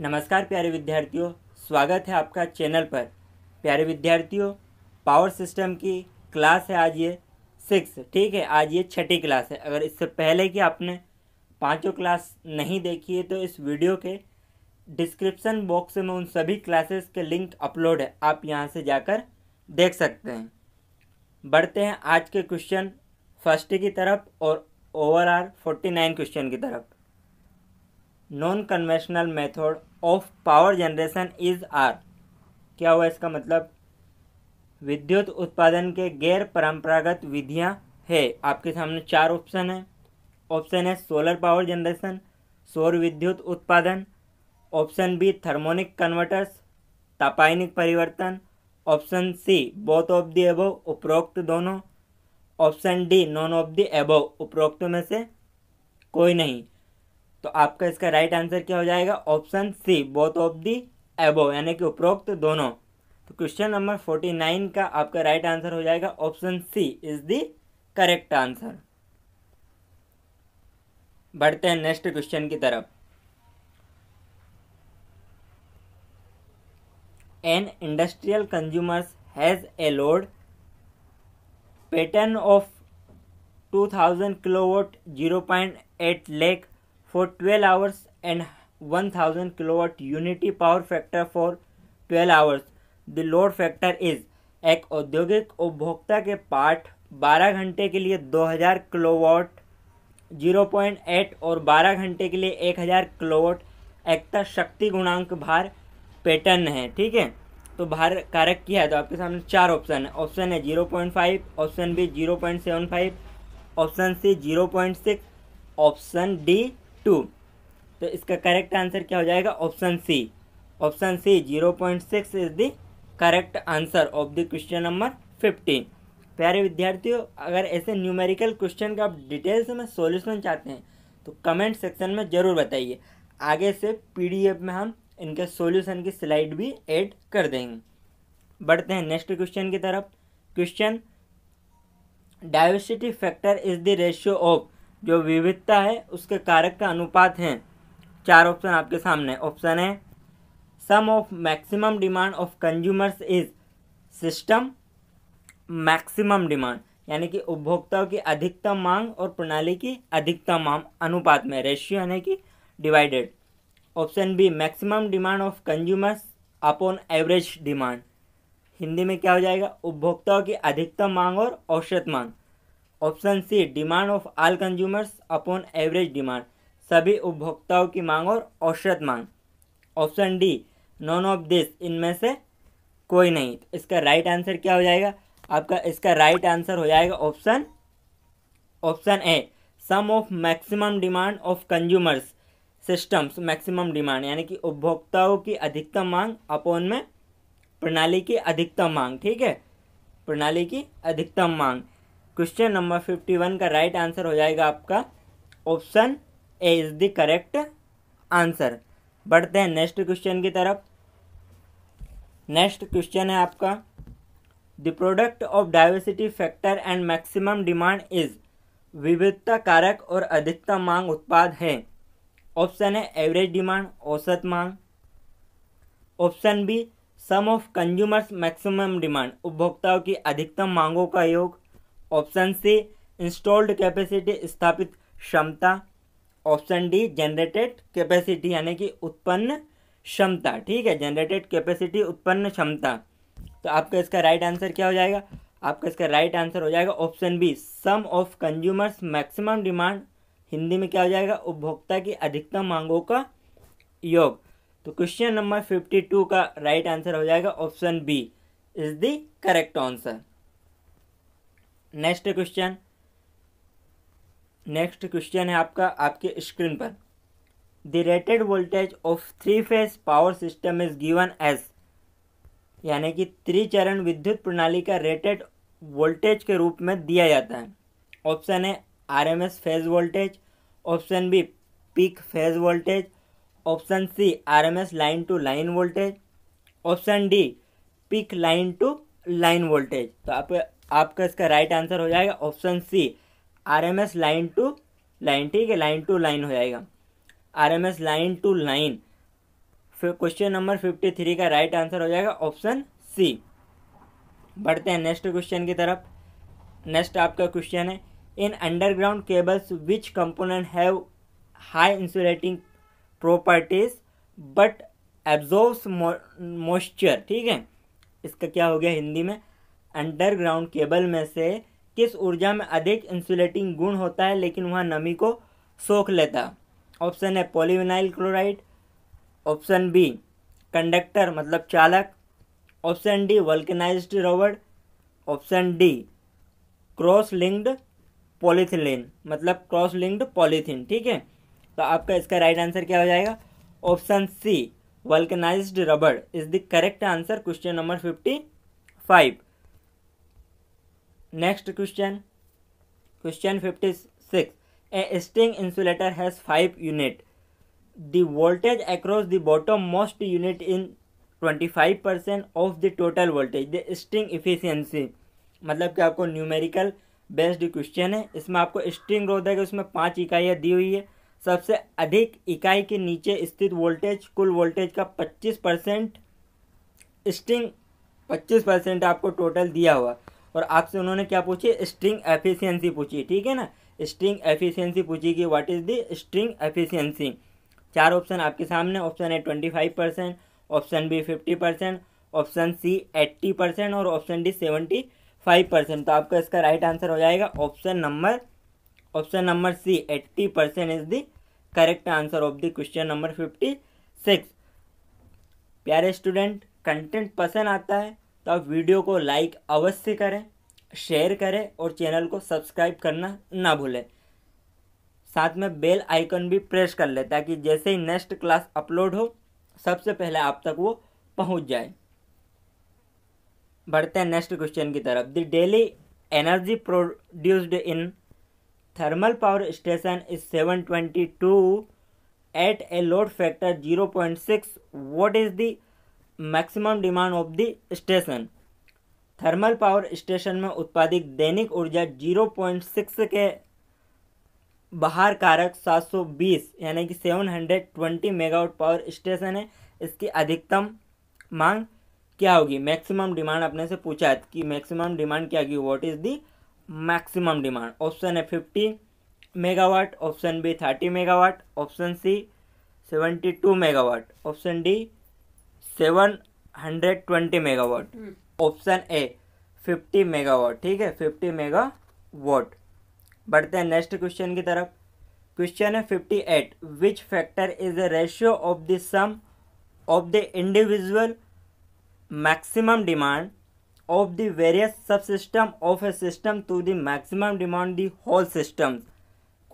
नमस्कार प्यारे विद्यार्थियों स्वागत है आपका चैनल पर प्यारे विद्यार्थियों पावर सिस्टम की क्लास है आज ये सिक्स ठीक है आज ये छठी क्लास है अगर इससे पहले कि आपने पांचों क्लास नहीं देखी है तो इस वीडियो के डिस्क्रिप्शन बॉक्स में उन सभी क्लासेस के लिंक अपलोड है आप यहाँ से जाकर देख सकते हैं बढ़ते हैं आज के क्वेश्चन फर्स्ट की तरफ और ओवरऑल फोर्टी नाइन क्वेश्चन की तरफ non conventional method of power generation is are क्या हुआ इसका मतलब विद्युत उत्पादन के गैर परंपरागत विधियां है आपके सामने चार ऑप्शन है ऑप्शन है सोलर पावर जनरेशन सौर विद्युत उत्पादन ऑप्शन बी थर्मोनिक कन्वर्टर्स तापायनिक परिवर्तन option C both of the above उपरोक्त दोनों option D none of the above उपरोक्त में से कोई नहीं तो आपका इसका राइट आंसर क्या हो जाएगा option C both of the above यानी कि उपरोक्त दोनों तो क्वेश्चन नंबर फोर्टी नाइन का आपका राइट आंसर हो जाएगा option C is the correct answer बढ़ते हैं नेक्स्ट क्वेश्चन की तरफ an industrial consumers has a load pattern of two thousand zero point eight lag for 12 hours and 1000 kilowatt unity power factor for 12 hours. The load factor is एक औद्योगिक उपभोक्ता के पाठ 12 घंटे के लिए 2000 किलोवाट 0.8 और 12 घंटे के लिए 1000 किलोवाट एकता शक्ति गुणांक भार पैटर्न है ठीक है तो भार कारक किया है तो आपके सामने चार ऑप्शन है ऑप्शन है 0.5 option B 0.75 option C 0.6 option D two तो इसका करेक्ट आंसर क्या हो जाएगा option C option C zero point six is the correct answer of the question number fifteen प्यारे विद्यार्थियों अगर ऐसे न्यूमेरिकल क्वेश्चन का आप डिटेल्स में सॉल्यूशन चाहते हैं तो कमेंट सेक्शन में ज़रूर बताइए आगे से पीडीएफ में हम इनके सॉल्यूशन की स्लाइड भी ऐड कर देंगे बढ़ते हैं नेक्स्ट क्वेश्चन की तरफ question diversity factor is the ratio of जो विविधता है उसके कारक का अनुपात हैं चार ऑप्शन आपके सामने ऑप्शन है sum of maximum demand of consumers is system maximum demand यानी कि उपभोक्ताओं की अधिकतम मांग और प्रणाली की अधिकतम मांग अनुपात में रेशियो यानी कि divided option B maximum demand of consumers upon average demand Hindi में क्या हो जाएगा उपभोक्ताओं की अधिकतम मांग और औसत मांग option C demand of all consumers upon average demand सभी उपभोक्ताओं की मांग और औसत मांग option D none of this इनमें से कोई नहीं तो इसका राइट right आंसर क्या हो जाएगा आपका इसका राइट right आंसर हो जाएगा option option A sum of maximum demand of consumers systems maximum demand यानी कि उपभोक्ताओं की अधिकतम मांग अपॉन में प्रणाली की अधिकतम मांग ठीक है प्रणाली की अधिकतम मांग क्वेश्चन नंबर फिफ्टी वन का राइट आंसर हो जाएगा आपका option A is the correct answer बढ़ते हैं नेक्स्ट क्वेश्चन की तरफ नेक्स्ट क्वेश्चन है आपका the product of diversity factor and maximum demand is विविधता कारक और अधिकतम मांग उत्पाद है ऑप्शन है एवरेज डिमांड औसत मांग option B sum of consumers maximum demand उपभोक्ताओं की अधिकतम मांगों का योग ऑप्शन सी इंस्टॉल्ड कैपेसिटी स्थापित क्षमता ऑप्शन डी जनरेटेड कैपेसिटी यानी कि उत्पन्न क्षमता ठीक है जनरेटेड कैपेसिटी उत्पन्न क्षमता तो आपका इसका राइट आंसर क्या हो जाएगा आपका इसका राइट आंसर हो जाएगा option B sum of consumers maximum demand Hindi में क्या हो जाएगा उपभोक्ता की अधिकतम मांगों का योग तो क्वेश्चन नंबर फिफ्टी टू का राइट आंसर हो जाएगा option B is the correct answer next question next question है आपका आपके स्क्रीन पर the rated voltage of three phase power system is given as यानी कि त्रिचरण विद्युत प्रणाली का रेटेड वोल्टेज के रूप में दिया जाता है ऑप्शन है RMS phase voltage option B peak phase voltage option C RMS line to line voltage option D peak line to line voltage तो आप आपका इसका राइट आंसर हो जाएगा option C RMS line to line ठीक है line to line हो जाएगा आरएमएस लाइन टू लाइन फिर क्वेश्चन नंबर फिफ्टी थ्री का राइट आंसर हो जाएगा ऑप्शन सी बढ़ते हैं नेक्स्ट क्वेश्चन की तरफ नेक्स्ट आपका क्वेश्चन है in underground cables which component have high insulating properties but absorbs moisture ठीक है इसका क्या हो गया हिंदी में अंडरग्राउंड केबल में से किस ऊर्जा में अधिक इंसुलेटिंग गुण होता है लेकिन वहाँ नमी को सोख लेता ऑप्शन है polyvinyl chloride option B conductor मतलब चालक ऑप्शन डी वल्कनाइज्ड रबड़ option D cross linked polyethylene मतलब क्रॉस लिंक्ड पॉलीथीन ठीक है तो आपका इसका राइट आंसर क्या हो जाएगा ऑप्शन सी वल्कनाइज्ड रबड़ is the correct answer question number fifty five next question question fifty six insulator has five unit the voltage across the bottom most unit in twenty five percent of the total voltage the string efficiency मतलब कि आपको numerical based question है इसमें आपको string रोध है उसमें पाँच इकाइयाँ दी हुई है सबसे अधिक इकाई के नीचे स्थित वोल्टेज कुल वोल्टेज का पच्चीस परसेंट स्ट्रिंग पच्चीस परसेंट आपको टोटल दिया हुआ और आपसे उन्होंने क्या पूछी स्ट्रिंग एफिशिएंसी पूछी ठीक है ना स्ट्रिंग एफिशिएंसी पूछी कि what is the string efficiency चार ऑप्शन आपके सामने option A twenty five percent option B fifty percent option C eighty percent और option D seventy five percent तो आपका इसका राइट आंसर हो जाएगा option number option number C eighty percent is the correct answer of the question number fifty six प्यारे student content पसंद आता है तो आप वीडियो को लाइक अवश्य करें शेयर करें और चैनल को सब्सक्राइब करना ना भूलें साथ में बेल आइकन भी प्रेस कर लें ताकि जैसे ही नेक्स्ट क्लास अपलोड हो सबसे पहले आप तक वो पहुंच जाए बढ़ते हैं नेक्स्ट क्वेश्चन की तरफ the daily energy produced in thermal power station is seven twenty two at a load factor zero point six what is the maximum demand of the station thermal power station में उत्पादित दैनिक ऊर्जा 0.6 के बाहर कारक 720 यानी कि 720 मेगावाट पावर स्टेशन है इसकी अधिकतम मांग क्या होगी मैक्सिमम डिमांड अपने से पूछा है कि मैक्सिमम डिमांड क्या होगी what is the maximum demand option है fifty megawatt option B thirty megawatt option C seventy two megawatt option D seven hundred twenty megawatt hmm. Option A fifty megawatt ठीक है फिफ्टी मेगावाट बढ़ते हैं next question की तरफ question है fifty eight which factor is the ratio of the sum of the individual maximum demand of the various sub system of a system to the maximum demand the whole system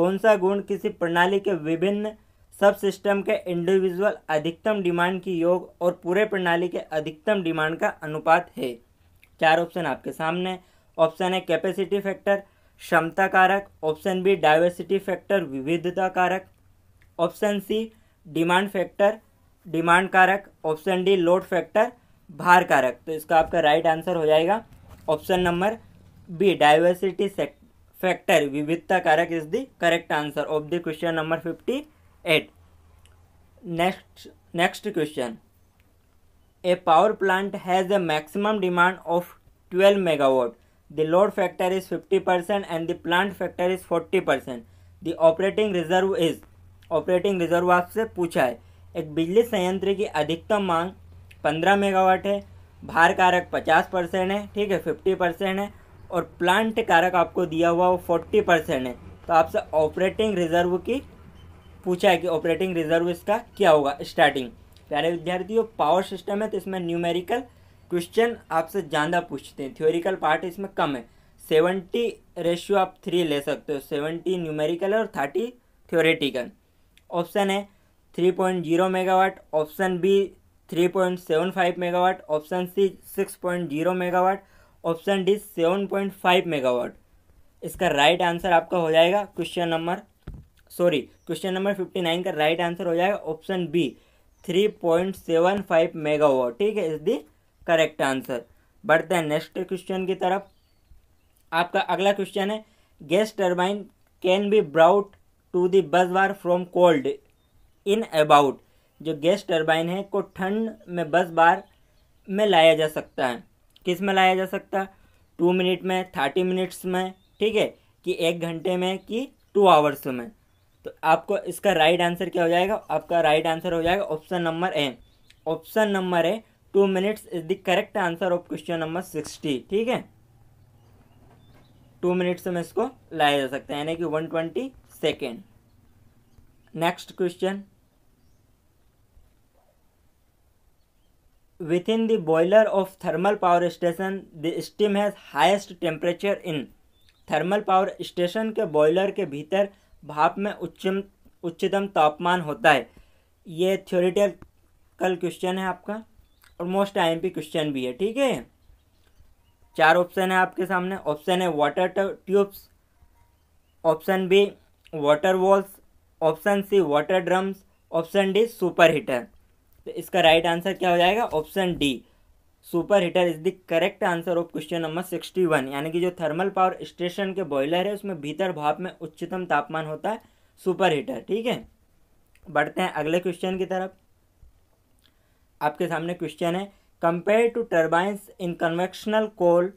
कौन सा गुण किसी प्रणाली के विभिन्न सब system के individual अधिकतम डिमांड की योग और पूरे प्रणाली के अधिकतम डिमांड का अनुपात है चार ऑप्शन आपके सामने ऑप्शन है कैपेसिटी फैक्टर क्षमता कारक ऑप्शन बी डाइवर्सिटी फैक्टर विविधता कारक option C demand factor demand कारक ऑप्शन डी लोड फैक्टर भार कारक तो इसका आपका राइट आंसर हो जाएगा option number B diversity factor विविधता कारक is the correct answer of the question number fifty eight next next question a power plant has a maximum demand of twelve megawatt factor is fifty percent 50% the plant plant is forty 40% the operating reserve is operating reserve आपसे पूछा है एक बिजली संयंत्र की अधिकतम मांग 15 megawatt है भार कारक 50 परसेंट है ठीक है 50 परसेंट है और प्लांट कारक आपको दिया हुआ वो 40 परसेंट है तो आपसे ऑपरेटिंग रिजर्व की पूछा है कि ऑपरेटिंग रिजर्व इसका क्या होगा स्टार्टिंग प्यारे विद्यार्थियों पावर सिस्टम है तो इसमें न्यूमेरिकल क्वेश्चन आपसे ज़्यादा पूछते हैं थ्योरिकल पार्ट इसमें कम है सेवेंटी रेशियो आप थ्री ले सकते हो सेवेंटी न्यूमेरिकल और थर्टी थ्योरेटिकल ऑप्शन है three point zero megawatt option B three point seven five megawatt option C six point zero megawatt option D seven point five megawatt इसका right right answer आपका हो जाएगा question number sorry question number fifty nine का right answer हो जाएगा option B three point seven five megawatt ठीक है is the correct answer बढ़ते हैं नेक्स्ट क्वेश्चन की तरफ आपका अगला क्वेश्चन है gas turbine can be brought to the bus from cold in about जो गैस टर्बाइन है को ठंड में बस बार में लाया जा सकता है किस में लाया जा सकता है टू मिनट में थर्टी मिनट्स में ठीक है कि एक घंटे में कि टू आवर्स में तो आपको इसका राइट आंसर क्या हो जाएगा आपका राइट आंसर हो जाएगा option number A option number A two minutes is the correct answer of question number sixty ठीक है टू मिनट्स में इसको लाया जा सकता है यानी कि one twenty second next question in the boiler of thermal power station the steam has highest temperature इन थर्मल पावर स्टेशन के बॉयलर के भीतर भाप में उच्चम उच्चतम तापमान होता है ये थ्योरिटिकल क्वेश्चन है आपका और मोस्ट आई क्वेश्चन भी है ठीक है चार ऑप्शन है आपके सामने ऑप्शन है water tubes option B water walls option C water drums option D super heater तो इसका राइट आंसर क्या हो जाएगा option D super heater is the correct answer of question number sixty one यानी कि जो थर्मल पावर स्टेशन के boiler है उसमें भीतर भाप में उच्चतम तापमान होता है सुपर हीटर ठीक है बढ़ते हैं अगले क्वेश्चन की तरफ आपके सामने क्वेश्चन है compare to turbines in conventional coal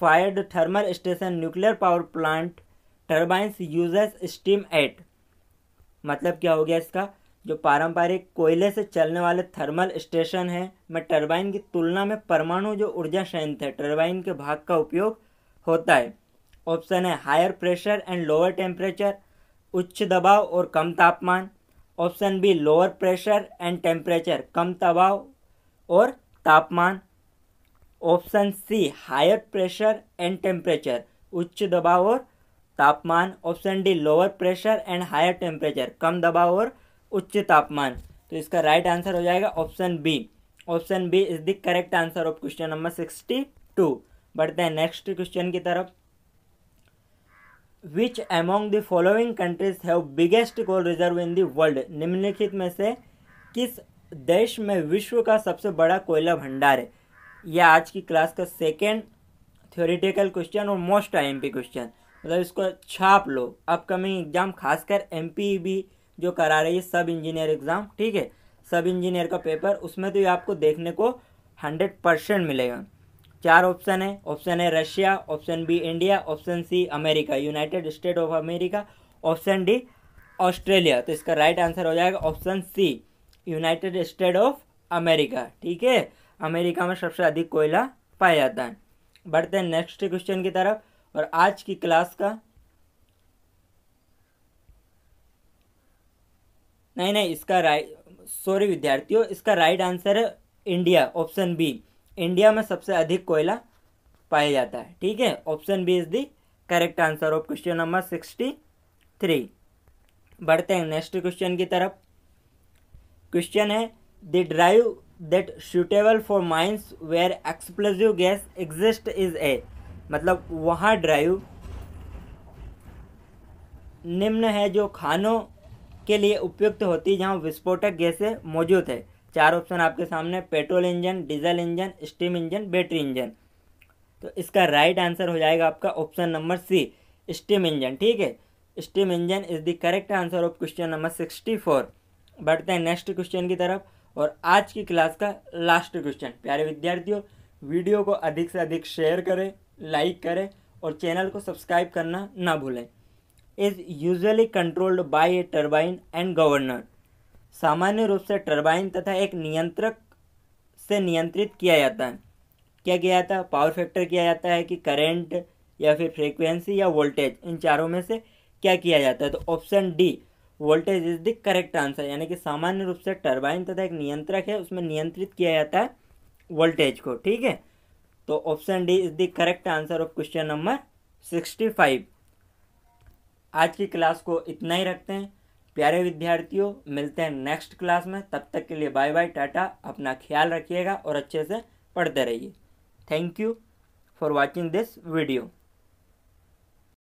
fired thermal station nuclear power plant turbines uses steam at मतलब क्या हो गया इसका जो पारंपरिक कोयले से चलने वाले थर्मल स्टेशन हैं में टरबाइन की तुलना में परमाणु जो ऊर्जा संयंत्र है टरबाइन के भाग का उपयोग होता है ऑप्शन है higher pressure and lower temperature उच्च दबाव और कम तापमान option B lower pressure and temperature कम दबाव और तापमान option C higher pressure and temperature उच्च दबाव और तापमान option D lower pressure and higher temperature कम दबाव और उच्च तापमान तो इसका राइट आंसर हो जाएगा option B option B is the correct answer of question number sixty two बढ़ते हैं नेक्स्ट क्वेश्चन की तरफ which among the following countries have biggest coal reserve in world world निम्नलिखित में से किस देश में विश्व का सबसे बड़ा कोयला भंडार है यह आज की क्लास का सेकेंड थ्योरिटिकल क्वेश्चन और मोस्ट पी क्वेश्चन मतलब इसको छाप लो अपकमिंग एग्जाम खासकर पी बी जो करा रही है सब इंजीनियर एग्ज़ाम ठीक है सब इंजीनियर का पेपर उसमें तो ये आपको देखने को हंड्रेड परसेंट मिलेगा चार ऑप्शन है ऑप्शन है Russia option B India option C America United State of America option D Australia तो इसका राइट आंसर हो जाएगा option C United State of America ठीक है अमेरिका में सबसे अधिक कोयला पाया जाता है बढ़ते हैं नेक्स्ट क्वेश्चन की तरफ और आज की क्लास का नहीं नहीं इसका राइट सॉरी विद्यार्थियों इसका राइट आंसर है इंडिया ऑप्शन बी इंडिया में सबसे अधिक कोयला पाया जाता है ठीक है option B is the correct answer of question number sixty three बढ़ते हैं नेक्स्ट क्वेश्चन की तरफ क्वेश्चन है the drive that suitable for mines where explosive gas exist is a मतलब वहाँ ड्राइव निम्न है जो खानों के लिए उपयुक्त होती जहां विस्फोटक गैसें मौजूद है चार ऑप्शन आपके सामने petrol engine diesel engine steam engine battery engine तो इसका राइट आंसर हो जाएगा आपका option number C steam engine ठीक है steam engine is the correct answer of question number sixty four बढ़ते हैं नेक्स्ट क्वेश्चन की तरफ और आज की क्लास का लास्ट क्वेश्चन प्यारे विद्यार्थियों वीडियो को अधिक से अधिक शेयर करें लाइक करें और चैनल को सब्सक्राइब करना ना भूलें is usually controlled by a turbine and governor सामान्य रूप से टर्बाइन तथा एक नियंत्रक से नियंत्रित किया जाता है क्या किया जाता है पावर फैक्टर किया जाता है कि करंट या फिर फ्रीक्वेंसी या वोल्टेज इन चारों में से क्या किया जाता है तो option D voltage is the correct answer यानी कि सामान्य रूप से टर्बाइन तथा एक नियंत्रक है उसमें नियंत्रित किया जाता है वोल्टेज को ठीक है तो option D is the correct answer of question number sixty five आज की क्लास को इतना ही रखते हैं प्यारे विद्यार्थियों मिलते हैं नेक्स्ट क्लास में तब तक के लिए बाय बाय टाटा अपना ख्याल रखिएगा और अच्छे से पढ़ते रहिए thank you for watching this video